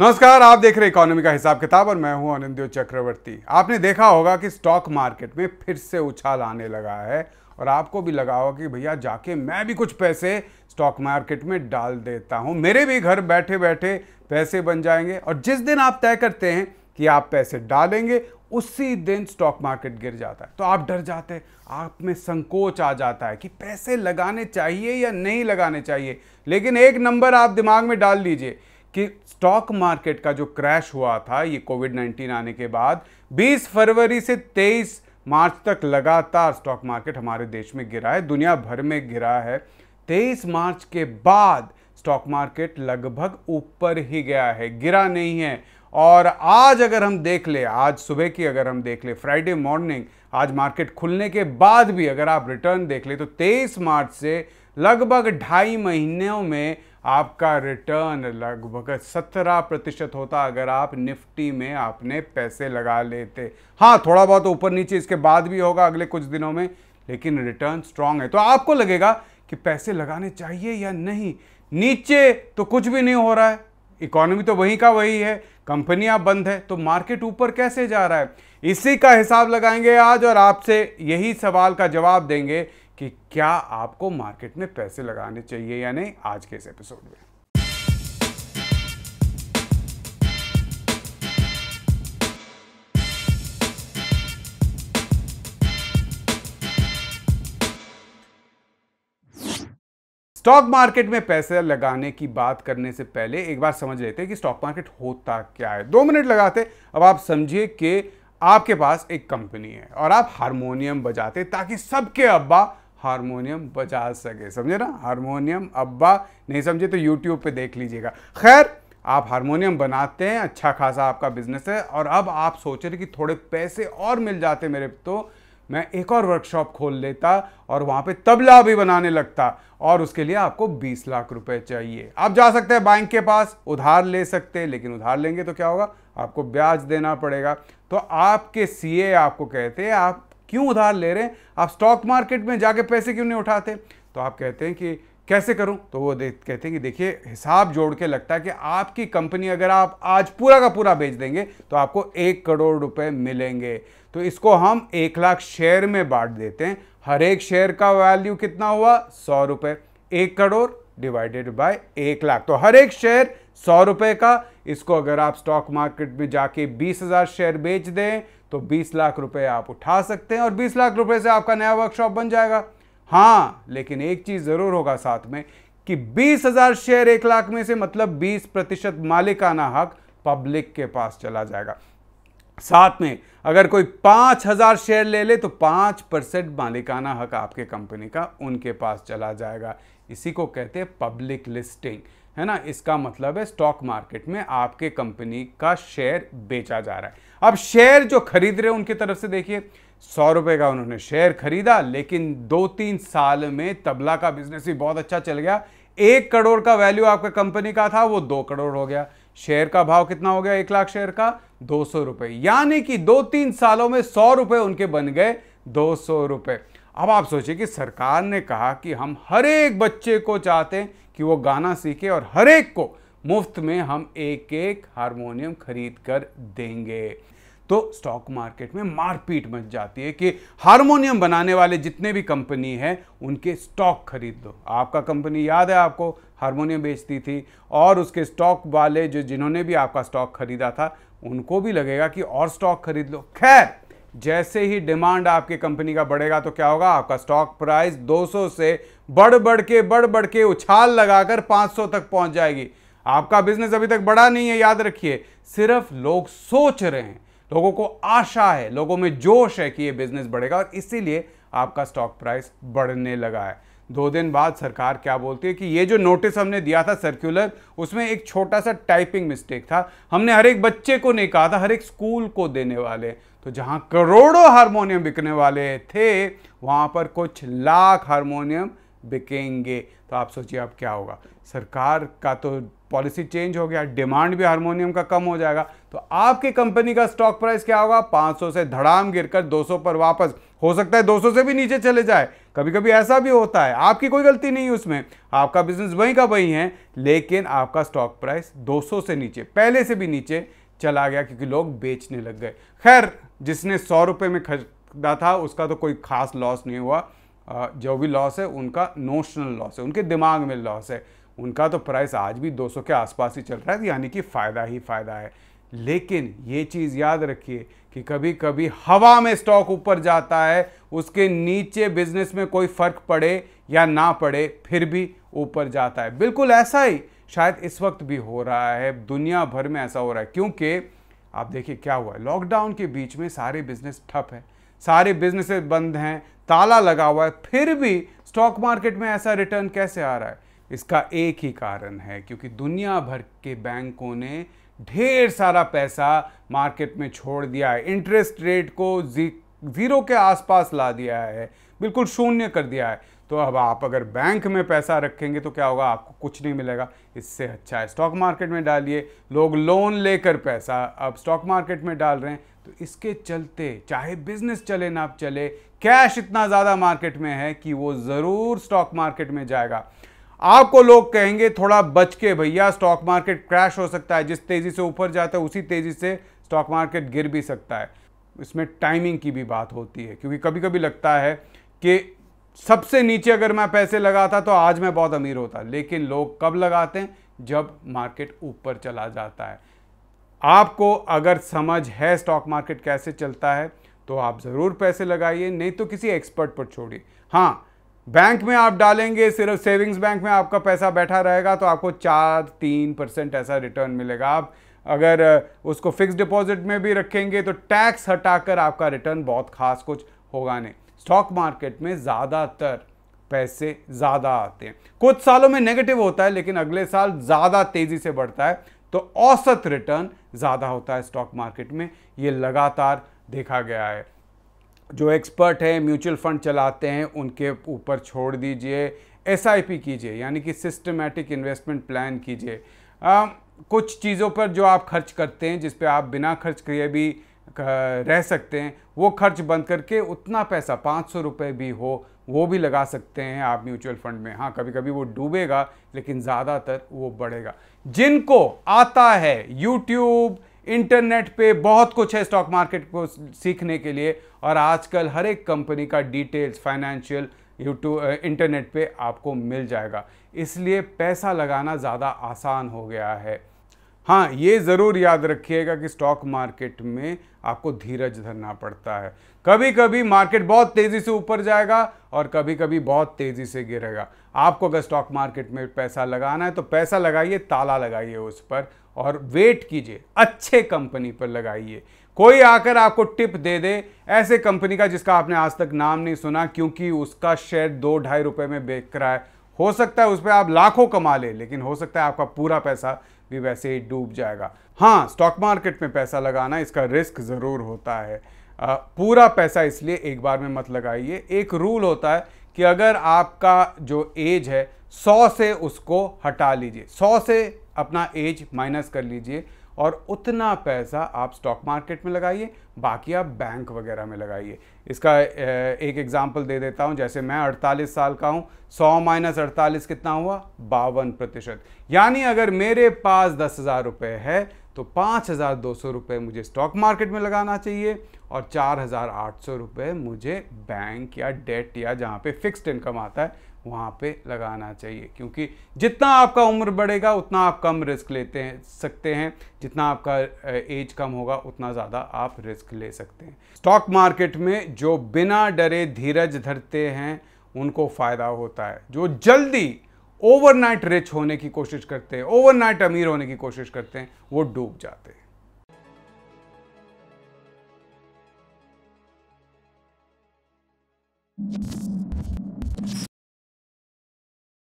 नमस्कार आप देख रहे इकोनॉमी का हिसाब किताब और मैं हूं आनंदियो चक्रवर्ती आपने देखा होगा कि स्टॉक मार्केट में फिर से उछाल आने लगा है और आपको भी लगा होगा कि भैया जाके मैं भी कुछ पैसे स्टॉक मार्केट में डाल देता हूं मेरे भी घर बैठे बैठे पैसे बन जाएंगे और जिस दिन आप तय करते हैं कि आप पैसे डालेंगे उसी दिन स्टॉक मार्केट गिर जाता है तो आप डर जाते हैं आप में संकोच आ जाता है कि पैसे लगाने चाहिए या नहीं लगाने चाहिए लेकिन एक नंबर आप दिमाग में डाल लीजिए कि स्टॉक मार्केट का जो क्रैश हुआ था ये कोविड 19 आने के बाद 20 फरवरी से 23 मार्च तक लगातार स्टॉक मार्केट हमारे देश में गिरा है दुनिया भर में गिरा है 23 मार्च के बाद स्टॉक मार्केट लगभग ऊपर ही गया है गिरा नहीं है और आज अगर हम देख ले आज सुबह की अगर हम देख ले फ्राइडे मॉर्निंग आज मार्केट खुलने के बाद भी अगर आप रिटर्न देख ले तो 23 मार्च से लगभग ढाई महीनों में आपका रिटर्न लगभग सत्रह प्रतिशत होता अगर आप निफ्टी में आपने पैसे लगा लेते हाँ थोड़ा बहुत ऊपर नीचे इसके बाद भी होगा अगले कुछ दिनों में लेकिन रिटर्न स्ट्रांग है तो आपको लगेगा कि पैसे लगाने चाहिए या नहीं नीचे तो कुछ भी नहीं हो रहा है इकोनॉमी तो वहीं का वही है कंपनियां बंद है तो मार्केट ऊपर कैसे जा रहा है इसी का हिसाब लगाएंगे आज और आपसे यही सवाल का जवाब देंगे कि क्या आपको मार्केट में पैसे लगाने चाहिए या नहीं आज के इस एपिसोड में स्टॉक मार्केट में पैसे लगाने की बात करने से पहले एक बार समझ लेते हैं कि स्टॉक मार्केट होता क्या है दो मिनट लगाते अब आप समझिए कि आपके पास एक कंपनी है और आप हारमोनियम बजाते ताकि सबके अब्बा हारमोनियम बजा सके समझे ना हारमोनियम अब्बा नहीं समझे तो यूट्यूब पे देख लीजिएगा खैर आप हारमोनियम बनाते हैं अच्छा खासा आपका बिजनेस है और अब आप सोच रहे कि थोड़े पैसे और मिल जाते मेरे तो मैं एक और वर्कशॉप खोल लेता और वहां पे तबला भी बनाने लगता और उसके लिए आपको 20 लाख रुपए चाहिए आप जा सकते हैं बैंक के पास उधार ले सकते हैं लेकिन उधार लेंगे तो क्या होगा आपको ब्याज देना पड़ेगा तो आपके सीए आपको कहते हैं आप क्यों उधार ले रहे हैं आप स्टॉक मार्केट में जाके पैसे क्यों नहीं उठाते तो आप कहते हैं कि कैसे करूं तो वो कहते हैं कि देखिए हिसाब जोड़ के लगता है कि आपकी कंपनी अगर आप आज पूरा का पूरा बेच देंगे तो आपको एक करोड़ रुपए मिलेंगे तो इसको हम एक लाख शेयर में बांट देते हैं हर एक शेयर का वैल्यू कितना हुआ सौ रुपये एक करोड़ डिवाइडेड बाय एक लाख तो हर एक शेयर सौ रुपये का इसको अगर आप स्टॉक मार्केट में जाके बीस हज़ार शेयर बेच दें तो बीस लाख रुपए आप उठा सकते हैं और बीस लाख रुपए से आपका नया वर्कशॉप बन जाएगा हाँ लेकिन एक चीज़ ज़रूर होगा साथ में कि बीस हज़ार शेयर एक लाख में से मतलब बीस प्रतिशत मालिकाना हक पब्लिक के पास चला जाएगा साथ में अगर कोई पांच हज़ार शेयर ले ले तो पाँच परसेंट मालिकाना हक आपके कंपनी का उनके पास चला जाएगा इसी को कहते हैं पब्लिक लिस्टिंग है ना इसका मतलब है स्टॉक मार्केट में आपके कंपनी का शेयर बेचा जा रहा है अब शेयर जो खरीद रहे हैं उनकी तरफ से देखिए सौ रुपये का उन्होंने शेयर खरीदा लेकिन दो तीन साल में तबला का बिजनेस भी बहुत अच्छा चल गया एक करोड़ का वैल्यू आपके कंपनी का था वो दो करोड़ हो गया शेयर का भाव कितना हो गया एक लाख शेयर का दो सौ रुपए यानी कि दो तीन सालों में सौ रुपये उनके बन गए दो सौ रुपये अब आप सोचिए कि सरकार ने कहा कि हम हर एक बच्चे को चाहते हैं कि वो गाना सीखे और हर एक को मुफ्त में हम एक एक हारमोनियम खरीद कर देंगे तो स्टॉक मार्केट में मारपीट मच जाती है कि हारमोनियम बनाने वाले जितने भी कंपनी हैं उनके स्टॉक खरीद दो आपका कंपनी याद है आपको हारमोनियम बेचती थी और उसके स्टॉक वाले जो जिन्होंने भी आपका स्टॉक खरीदा था उनको भी लगेगा कि और स्टॉक खरीद लो खैर जैसे ही डिमांड आपकी कंपनी का बढ़ेगा तो क्या होगा आपका स्टॉक प्राइस 200 से बढ़ बढ़ के बढ़ बढ़ के उछाल लगाकर 500 तक पहुंच जाएगी आपका बिजनेस अभी तक बढ़ा नहीं है याद रखिए सिर्फ लोग सोच रहे हैं लोगों को आशा है लोगों में जोश है कि ये बिजनेस बढ़ेगा और इसीलिए आपका स्टॉक प्राइस बढ़ने लगा है दो दिन बाद सरकार क्या बोलती है कि ये जो नोटिस हमने दिया था सर्कुलर उसमें एक छोटा सा टाइपिंग मिस्टेक था हमने हर एक बच्चे को नहीं कहा था हर एक स्कूल को देने वाले तो जहाँ करोड़ों हारमोनियम बिकने वाले थे वहाँ पर कुछ लाख हारमोनियम बिकेंगे तो आप सोचिए अब क्या होगा सरकार का तो पॉलिसी चेंज हो गया डिमांड भी हारमोनियम का कम हो जाएगा तो आपकी कंपनी का स्टॉक प्राइस क्या होगा 500 से धड़ाम गिरकर 200 पर वापस हो सकता है 200 से भी नीचे चले जाए कभी कभी ऐसा भी होता है आपकी कोई गलती नहीं है उसमें आपका बिजनेस वहीं का वहीं है लेकिन आपका स्टॉक प्राइस 200 से नीचे पहले से भी नीचे चला गया क्योंकि लोग बेचने लग गए खैर जिसने सौ रुपये में खरीदा था उसका तो कोई खास लॉस नहीं हुआ जो भी लॉस है उनका नोशनल लॉस है उनके दिमाग में लॉस है उनका तो प्राइस आज भी 200 के आसपास ही चल रहा है यानी कि फ़ायदा ही फ़ायदा है लेकिन ये चीज़ याद रखिए कि कभी कभी हवा में स्टॉक ऊपर जाता है उसके नीचे बिजनेस में कोई फ़र्क पड़े या ना पड़े फिर भी ऊपर जाता है बिल्कुल ऐसा ही शायद इस वक्त भी हो रहा है दुनिया भर में ऐसा हो रहा है क्योंकि आप देखिए क्या हुआ है लॉकडाउन के बीच में सारे बिजनेस ठप है सारे बिजनेस बंद हैं ताला लगा हुआ है फिर भी स्टॉक मार्केट में ऐसा रिटर्न कैसे आ रहा है इसका एक ही कारण है क्योंकि दुनिया भर के बैंकों ने ढेर सारा पैसा मार्केट में छोड़ दिया है इंटरेस्ट रेट को ज़ीरो के आसपास ला दिया है बिल्कुल शून्य कर दिया है तो अब आप अगर बैंक में पैसा रखेंगे तो क्या होगा आपको कुछ नहीं मिलेगा इससे अच्छा है स्टॉक मार्केट में डालिए लोग लोन लेकर पैसा अब स्टॉक मार्केट में डाल रहे हैं तो इसके चलते चाहे बिजनेस चले ना चले कैश इतना ज़्यादा मार्केट में है कि वो ज़रूर स्टॉक मार्केट में जाएगा आपको लोग कहेंगे थोड़ा बच के भैया स्टॉक मार्केट क्रैश हो सकता है जिस तेज़ी से ऊपर जाता है उसी तेज़ी से स्टॉक मार्केट गिर भी सकता है इसमें टाइमिंग की भी बात होती है क्योंकि कभी कभी लगता है कि सबसे नीचे अगर मैं पैसे लगाता तो आज मैं बहुत अमीर होता लेकिन लोग कब लगाते हैं जब मार्केट ऊपर चला जाता है आपको अगर समझ है स्टॉक मार्केट कैसे चलता है तो आप ज़रूर पैसे लगाइए नहीं तो किसी एक्सपर्ट पर छोड़िए हाँ बैंक में आप डालेंगे सिर्फ सेविंग्स बैंक में आपका पैसा बैठा रहेगा तो आपको चार तीन परसेंट ऐसा रिटर्न मिलेगा आप अगर उसको फिक्स डिपॉजिट में भी रखेंगे तो टैक्स हटाकर आपका रिटर्न बहुत खास कुछ होगा नहीं स्टॉक मार्केट में ज़्यादातर पैसे ज़्यादा आते हैं कुछ सालों में नेगेटिव होता है लेकिन अगले साल ज़्यादा तेज़ी से बढ़ता है तो औसत रिटर्न ज़्यादा होता है स्टॉक मार्केट में ये लगातार देखा गया है जो एक्सपर्ट हैं म्यूचुअल फंड चलाते हैं उनके ऊपर छोड़ दीजिए एस कीजिए यानी कि सिस्टमेटिक इन्वेस्टमेंट प्लान कीजिए कुछ चीज़ों पर जो आप खर्च करते हैं जिस आप बिना खर्च किए भी रह सकते हैं वो खर्च बंद करके उतना पैसा पाँच सौ रुपये भी हो वो भी लगा सकते हैं आप म्यूचुअल फंड में हाँ कभी कभी वो डूबेगा लेकिन ज़्यादातर वो बढ़ेगा जिनको आता है यूट्यूब इंटरनेट पे बहुत कुछ है स्टॉक मार्केट को सीखने के लिए और आजकल हर एक कंपनी का डिटेल्स फाइनेंशियल यूट्यूब इंटरनेट पे आपको मिल जाएगा इसलिए पैसा लगाना ज़्यादा आसान हो गया है हाँ ये ज़रूर याद रखिएगा कि स्टॉक मार्केट में आपको धीरज धरना पड़ता है कभी कभी मार्केट बहुत तेज़ी से ऊपर जाएगा और कभी कभी बहुत तेज़ी से गिरेगा आपको अगर स्टॉक मार्केट में पैसा लगाना है तो पैसा लगाइए ताला लगाइए उस पर और वेट कीजिए अच्छे कंपनी पर लगाइए कोई आकर आपको टिप दे दे ऐसे कंपनी का जिसका आपने आज तक नाम नहीं सुना क्योंकि उसका शेयर दो ढाई रुपये में बेच रहा है हो सकता है उस पर आप लाखों कमा लें लेकिन हो सकता है आपका पूरा पैसा भी वैसे ही डूब जाएगा हाँ स्टॉक मार्केट में पैसा लगाना इसका रिस्क ज़रूर होता है आ, पूरा पैसा इसलिए एक बार में मत लगाइए एक रूल होता है कि अगर आपका जो एज है 100 से उसको हटा लीजिए 100 से अपना एज माइनस कर लीजिए और उतना पैसा आप स्टॉक मार्केट में लगाइए बाकी आप बैंक वगैरह में लगाइए इसका एक एग्जाम्पल दे देता हूँ जैसे मैं 48 साल का हूँ 100 माइनस अड़तालीस कितना हुआ बावन प्रतिशत यानी अगर मेरे पास दस हज़ार रुपये है तो पाँच हज़ार दो सौ रुपये मुझे स्टॉक मार्केट में लगाना चाहिए और चार हज़ार आठ सौ रुपये मुझे बैंक या डेट या जहाँ पे फिक्स्ड इनकम आता है वहाँ पे लगाना चाहिए क्योंकि जितना आपका उम्र बढ़ेगा उतना आप कम रिस्क लेते हैं सकते हैं जितना आपका एज कम होगा उतना ज़्यादा आप रिस्क ले सकते हैं स्टॉक मार्केट में जो बिना डरे धीरज धरते हैं उनको फ़ायदा होता है जो जल्दी ओवरनाइट रिच होने की कोशिश करते हैं ओवरनाइट अमीर होने की कोशिश करते हैं वो डूब जाते हैं you